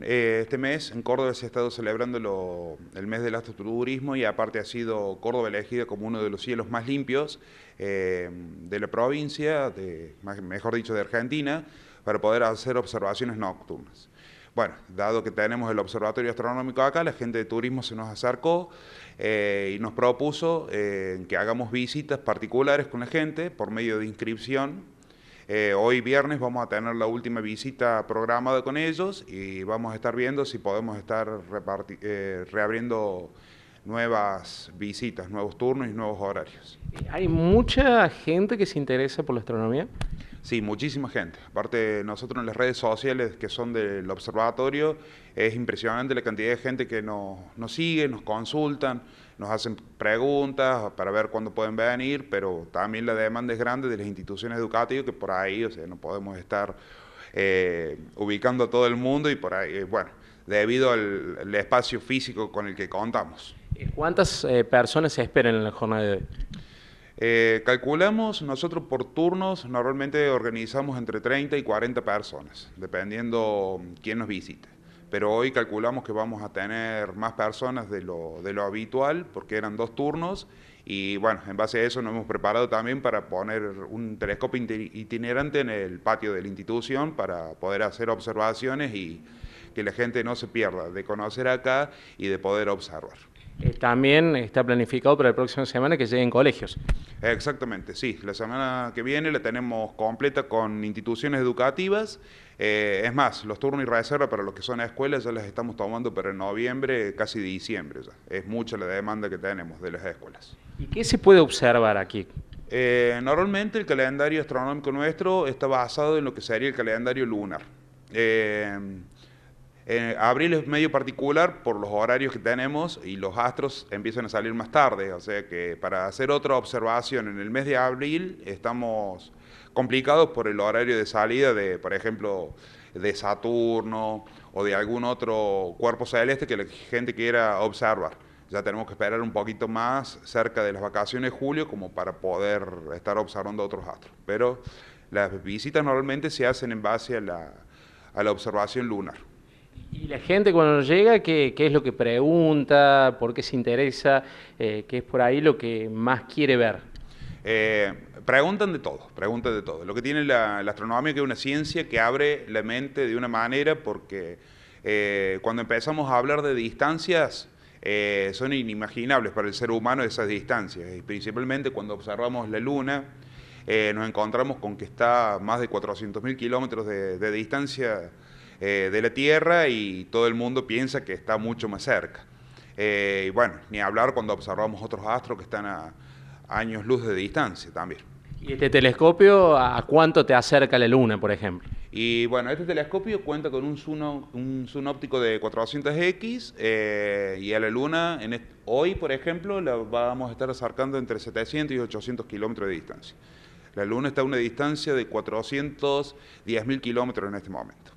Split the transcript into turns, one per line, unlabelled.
Eh, este mes en Córdoba se ha estado celebrando el mes del astroturismo y aparte ha sido Córdoba elegida como uno de los cielos más limpios eh, de la provincia, de, mejor dicho de Argentina, para poder hacer observaciones nocturnas. Bueno, dado que tenemos el observatorio astronómico acá, la gente de turismo se nos acercó eh, y nos propuso que hagamos visitas particulares con la gente por medio de inscripción eh, hoy viernes vamos a tener la última visita programada con ellos y vamos a estar viendo si podemos estar eh, reabriendo nuevas visitas, nuevos turnos y nuevos horarios.
¿Hay mucha gente que se interesa por la astronomía?
Sí, muchísima gente. Aparte, nosotros en las redes sociales que son del observatorio, es impresionante la cantidad de gente que nos, sigue, nos consultan, nos hacen preguntas para ver cuándo pueden venir, pero también la demanda es grande de las instituciones educativas que por ahí, o sea, no podemos estar eh, ubicando a todo el mundo y por ahí, eh, bueno, debido al, al espacio físico con el que contamos.
Eh, ¿Cuántas eh, personas se esperan en la jornada de hoy?
Eh, calculamos nosotros por turnos, normalmente organizamos entre 30 y 40 personas, dependiendo quién nos visite. Pero hoy calculamos que vamos a tener más personas de lo, de lo habitual, porque eran dos turnos, y bueno, en base a eso nos hemos preparado también para poner un telescopio itinerante en el patio de la institución para poder hacer observaciones y que la gente no se pierda de conocer acá y de poder observar.
Eh, también está planificado para la próxima semana que lleguen colegios.
Exactamente, sí. La semana que viene la tenemos completa con instituciones educativas. Eh, es más, los turnos y reserva para los que son escuelas ya las estamos tomando para noviembre, casi diciembre ya. Es mucha la demanda que tenemos de las escuelas. ¿Y qué se puede observar aquí? Eh, normalmente el calendario astronómico nuestro está basado en lo que sería el calendario lunar. Eh, abril es medio particular por los horarios que tenemos y los astros empiezan a salir más tarde, o sea que para hacer otra observación en el mes de abril estamos complicados por el horario de salida de, por ejemplo, de Saturno o de algún otro cuerpo celeste que la gente quiera observar. Ya tenemos que esperar un poquito más cerca de las vacaciones de julio como para poder estar observando otros astros. Pero las visitas normalmente se hacen en base a la observación lunar.
¿Y la gente cuando llega, qué, es lo que pregunta? ¿Por qué se interesa? Eh, ¿Qué es por ahí lo que más quiere ver? Eh, preguntan de todo, preguntan de todo.
Lo que tiene la, astronomía que es una ciencia que abre la mente de una manera porque eh, cuando empezamos a hablar de distancias, son inimaginables para el ser humano esas distancias. Y principalmente cuando observamos la Luna, nos encontramos con que está a más de 400.000 kilómetros de, distancia eh, de la Tierra y todo el mundo piensa que está mucho más cerca. Eh, y bueno, ni hablar cuando observamos
otros astros que
están a años luz de distancia también.
¿Y este telescopio a cuánto te acerca la Luna, por ejemplo?
Y bueno, este telescopio cuenta con un zoom, un óptico de 400X eh, y a la Luna, hoy, por ejemplo, la vamos a estar acercando entre 700 y 800 kilómetros de distancia. La Luna está a una distancia de 410.000 kilómetros en este momento.